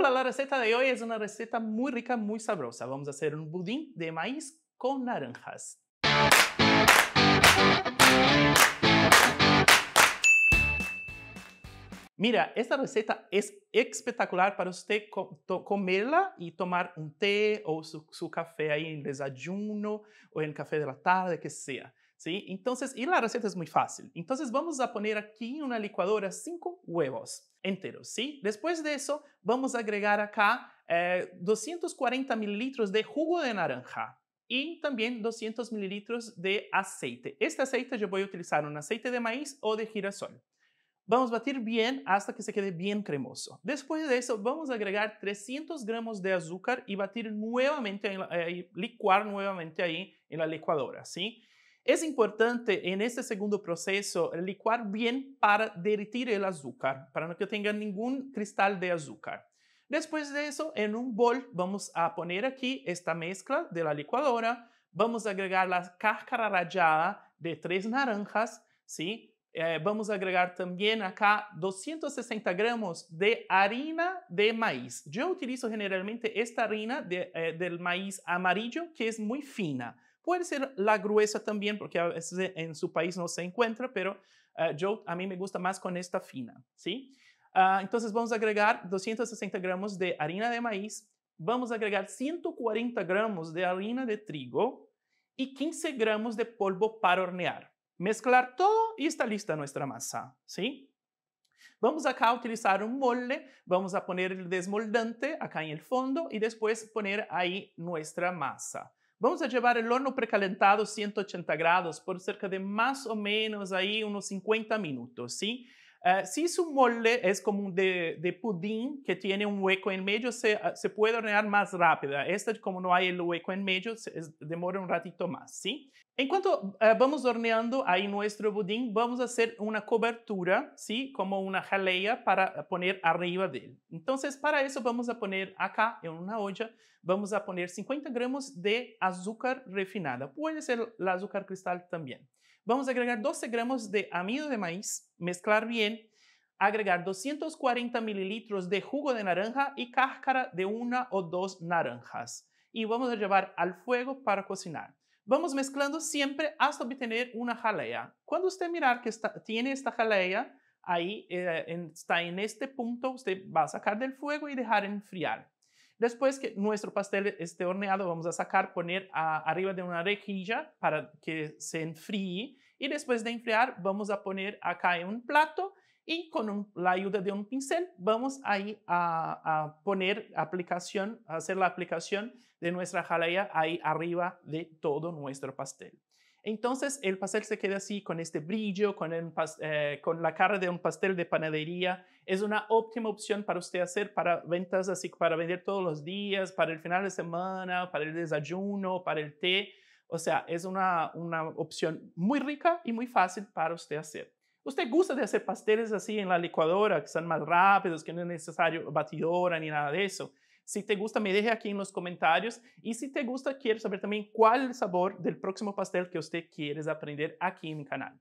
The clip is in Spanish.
Hola, la receta de hoy es una receta muy rica, muy sabrosa. Vamos a hacer un budín de maíz con naranjas. Mira, esta receta es espectacular para usted comerla y tomar un té o su, café ahí en desayuno o en café de la tarde, que sea. ¿sí? Entonces, y la receta es muy fácil. Entonces vamos a poner aquí en una licuadora cinco huevos enteros, ¿sí? Después de eso, vamos a agregar acá 240 eh, mililitros de jugo de naranja y también 200 mililitros de aceite. Este aceite yo voy a utilizar un aceite de maíz o de girasol. Vamos a batir bien hasta que se quede bien cremoso. Después de eso, vamos a agregar 300 gramos de azúcar y batir nuevamente, eh, licuar nuevamente ahí en la licuadora, ¿sí? Es importante en este segundo proceso licuar bien para derretir el azúcar, para no que tenga ningún cristal de azúcar. Después de eso, en un bol vamos a poner aquí esta mezcla de la licuadora, vamos a agregar la cáscara rallada de tres naranjas, ¿sí? Eh, vamos a agregar también acá 260 gramos de harina de maíz. Yo utilizo generalmente esta harina eh, del maíz amarillo que es muy fina. Puede ser la gruesa también, porque a veces e, en su país no se encuentra, pero eh, yo a mí me gusta más con esta fina, ¿sí? Ah, entonces vamos a agregar 260 gramos de harina de maíz, vamos a agregar 140 gramos de harina de trigo y 15 gramos de polvo para hornear. Mezclar todo y está lista nuestra masa, ¿sí? Vamos acá a utilizar un molde, vamos a poner el desmoldante acá en el fondo y después poner ahí nuestra masa. Vamos a llevar el horno precalentado 180 grados por cerca de más o menos ahí unos 50 minutos, ¿sí? si ah, su molde es como de, pudín que tiene un hueco en medio, se, ah, puede hornear más rápida. Esta, como no hay el hueco en medio, demora un ratito más, En cuanto ah, vamos horneando ahí nuestro pudín, vamos a hacer una cobertura, ¿sí? Como una jalea para poner arriba de él. Entonces, para eso vamos a poner acá en una olla, vamos a poner 50 gramos de azúcar refinada. Puede ser el azúcar cristal también. Vamos a agregar 12 gramos de amido de maíz, mezclar bien, agregar 240 mililitros de jugo de naranja y cáscara de una o dos naranjas. Y vamos a llevar al fuego para cocinar. Vamos mezclando siempre hasta obtener una jalea. Cuando usted mirar que tiene esta jalea, ahí eh, está en este punto, usted va a sacar del fuego y dejar enfriar. Después que nuestro pastel esté horneado, vamos a sacar, poner arriba de una rejilla para que se enfríe y después de enfriar vamos a poner acá en un plato y con la ayuda de un pincel vamos ahí a, a, poner aplicación, a hacer la aplicación de nuestra jalea ahí arriba de todo nuestro pastel. Entonces el pastel se queda así, con este brillo, eh, con, la cara de un pastel de panadería. Es una óptima opción para usted hacer para ventas así, para vender todos los días, para el final de semana, para el desayuno, para el té. O sea, es una, una opción muy rica y muy fácil para usted hacer. ¿Usted gusta de hacer pasteles así en la licuadora, que son más rápidos, que no es necesario batidora ni nada de eso? Si te gusta, me deje aquí en los comentarios. Y si te gusta, quiero saber también cuál es el sabor del próximo pastel que usted quiere aprender aquí en mi canal.